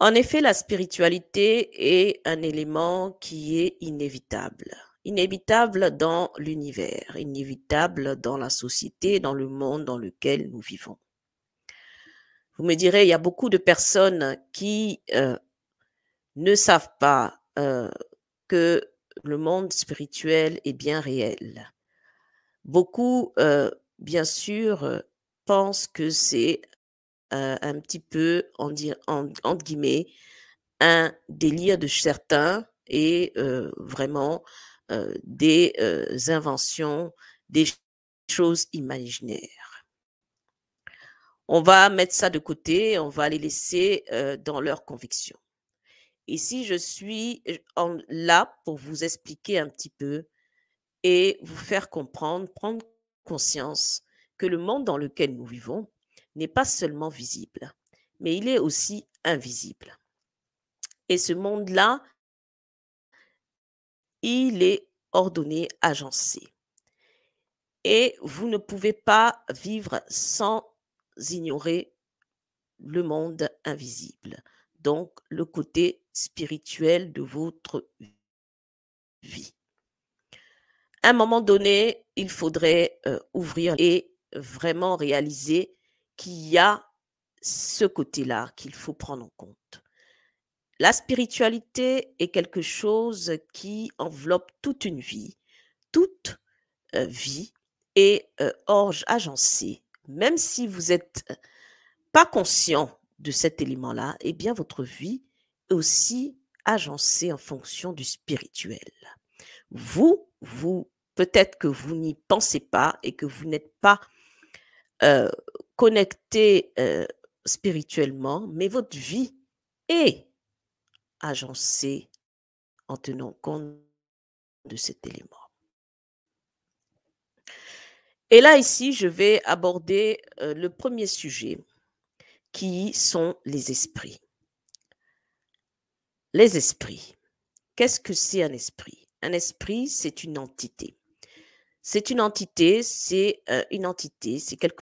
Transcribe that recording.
En effet, la spiritualité est un élément qui est inévitable. Inévitable dans l'univers, inévitable dans la société, dans le monde dans lequel nous vivons. Vous me direz, il y a beaucoup de personnes qui euh, ne savent pas euh, que le monde spirituel est bien réel. Beaucoup, euh, bien sûr, pensent que c'est euh, un petit peu, en, en, guillemets, un délire de certains et euh, vraiment euh, des inventions, des choses imaginaires. On va mettre ça de côté, on va les laisser dans leurs convictions. Ici, je suis là pour vous expliquer un petit peu et vous faire comprendre, prendre conscience que le monde dans lequel nous vivons n'est pas seulement visible, mais il est aussi invisible. Et ce monde-là, il est ordonné, agencé. Et vous ne pouvez pas vivre sans ignorer le monde invisible, donc le côté spirituel de votre vie. À un moment donné, il faudrait euh, ouvrir et vraiment réaliser qu'il y a ce côté-là qu'il faut prendre en compte. La spiritualité est quelque chose qui enveloppe toute une vie, toute euh, vie est euh, orge agencée. Même si vous n'êtes euh, pas conscient de cet élément-là, eh bien votre vie est aussi agencée en fonction du spirituel. Vous, vous, peut-être que vous n'y pensez pas et que vous n'êtes pas connecté euh, spirituellement, mais votre vie est agencée en tenant compte de cet élément. Et là, ici, je vais aborder euh, le premier sujet, qui sont les esprits. Les esprits. Qu'est-ce que c'est un esprit Un esprit, c'est une entité. C'est une entité, c'est euh, une entité, c'est quelque